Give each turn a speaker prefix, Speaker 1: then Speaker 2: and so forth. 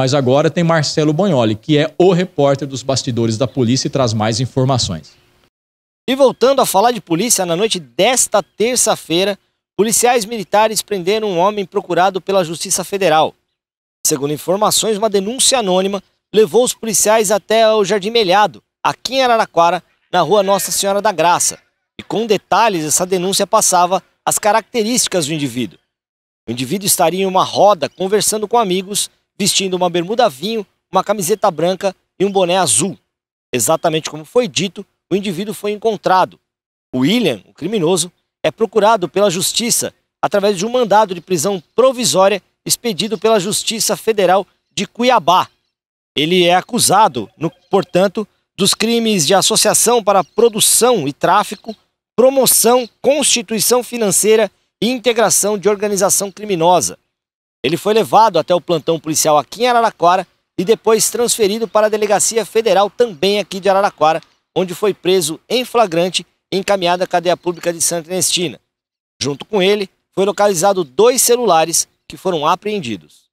Speaker 1: Mas agora tem Marcelo Bagnoli, que é o repórter dos bastidores da polícia e traz mais informações. E voltando a falar de polícia, na noite desta terça-feira, policiais militares prenderam um homem procurado pela Justiça Federal. Segundo informações, uma denúncia anônima levou os policiais até o Jardim Melhado, aqui em Araraquara, na rua Nossa Senhora da Graça. E com detalhes, essa denúncia passava as características do indivíduo. O indivíduo estaria em uma roda conversando com amigos vestindo uma bermuda vinho, uma camiseta branca e um boné azul. Exatamente como foi dito, o indivíduo foi encontrado. William, o criminoso, é procurado pela Justiça através de um mandado de prisão provisória expedido pela Justiça Federal de Cuiabá. Ele é acusado, no, portanto, dos crimes de associação para produção e tráfico, promoção, constituição financeira e integração de organização criminosa. Ele foi levado até o plantão policial aqui em Araraquara e depois transferido para a Delegacia Federal também aqui de Araraquara, onde foi preso em flagrante e encaminhado à cadeia pública de Santa Ernestina. Junto com ele, foi localizado dois celulares que foram apreendidos.